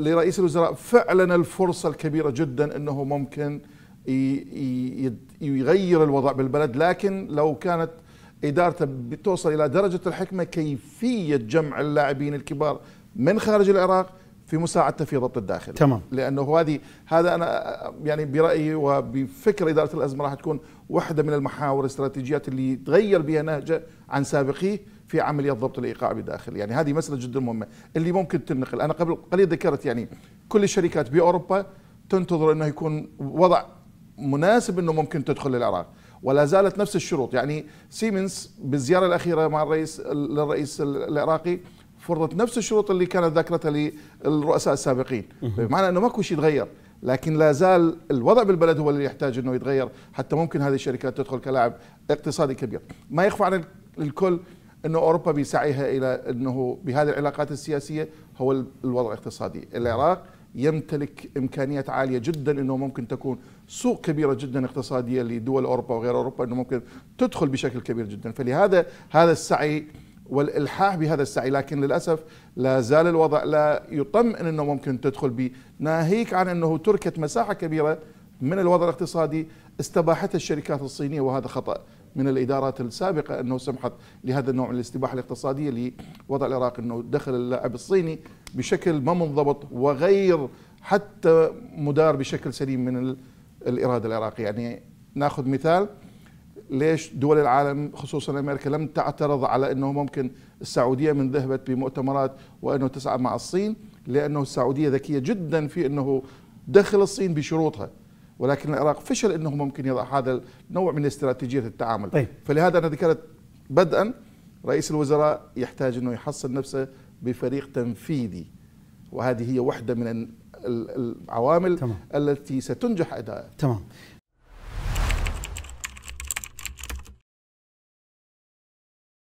لرئيس الوزراء فعلا الفرصه الكبيره جدا انه ممكن يغير الوضع بالبلد لكن لو كانت ادارته بتوصل الى درجه الحكمه كيفيه جمع اللاعبين الكبار من خارج العراق في مساعدته في ضبط الداخل تمام لانه هذه هذا انا يعني برايي وبفكر اداره الازمه راح تكون واحده من المحاور الاستراتيجيات اللي تغير بها نهجه عن سابقيه في عمليه ضبط الايقاع بداخل يعني هذه مساله جدا مهمه اللي ممكن تنقل انا قبل قليل ذكرت يعني كل الشركات باوروبا تنتظر انه يكون وضع مناسب انه ممكن تدخل العراق ولا زالت نفس الشروط يعني سيمنز بالزياره الاخيره مع الرئيس للرئيس العراقي فرضت نفس الشروط اللي كانت ذاكرتها للرؤساء السابقين بمعنى انه ماكو شيء يتغير لكن لا زال الوضع بالبلد هو اللي يحتاج انه يتغير حتى ممكن هذه الشركات تدخل كلاعب اقتصادي كبير ما يخفى عن الكل أن أوروبا بيسعيها إلى أنه بهذه العلاقات السياسية هو الوضع الاقتصادي العراق يمتلك إمكانيات عالية جدا أنه ممكن تكون سوق كبيرة جدا اقتصادية لدول أوروبا وغير أوروبا أنه ممكن تدخل بشكل كبير جدا فلهذا هذا السعي والالحاح بهذا السعي لكن للاسف لا زال الوضع لا يطمئن انه ممكن تدخل به ناهيك عن انه تركت مساحه كبيره من الوضع الاقتصادي استباحتها الشركات الصينيه وهذا خطا من الادارات السابقه انه سمحت لهذا النوع من الاستباحه الاقتصاديه لوضع العراق انه دخل اللاعب الصيني بشكل ما منضبط وغير حتى مدار بشكل سليم من الاراده العراقيه يعني ناخذ مثال ليش دول العالم خصوصا امريكا لم تعترض على انه ممكن السعوديه من ذهبت بمؤتمرات وانه تسعى مع الصين لانه السعوديه ذكيه جدا في انه دخل الصين بشروطها ولكن العراق فشل انه ممكن يضع هذا النوع من استراتيجيه التعامل طيب. فلهذا انا ذكرت بدءا رئيس الوزراء يحتاج انه يحصن نفسه بفريق تنفيذي وهذه هي واحده من العوامل تمام. التي ستنجح اداءه تمام